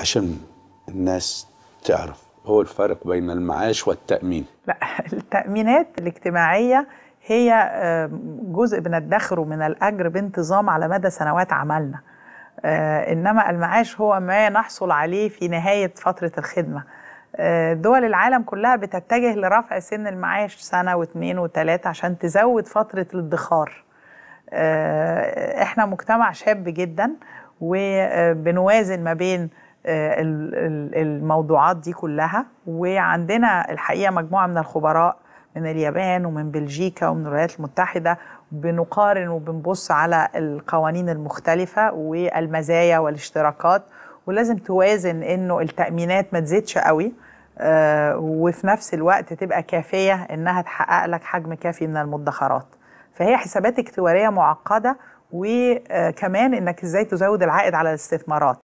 عشان الناس تعرف هو الفرق بين المعاش والتأمين لا التأمينات الاجتماعية هي جزء بندخره من الأجر بانتظام على مدى سنوات عملنا آه، إنما المعاش هو ما نحصل عليه في نهاية فترة الخدمة آه، دول العالم كلها بتتجه لرفع سن المعاش سنة واثنين وثلاثة عشان تزود فترة الادخار آه، احنا مجتمع شاب جدا وبنوازن ما بين آه، الموضوعات دي كلها وعندنا الحقيقه مجموعه من الخبراء من اليابان ومن بلجيكا ومن الولايات المتحده بنقارن وبنبص على القوانين المختلفه والمزايا والاشتراكات ولازم توازن انه التامينات ما تزيدش قوي آه، وفي نفس الوقت تبقى كافيه انها تحقق لك حجم كافي من المدخرات فهي حسابات اكتواريه معقده وكمان انك ازاي تزود العائد على الاستثمارات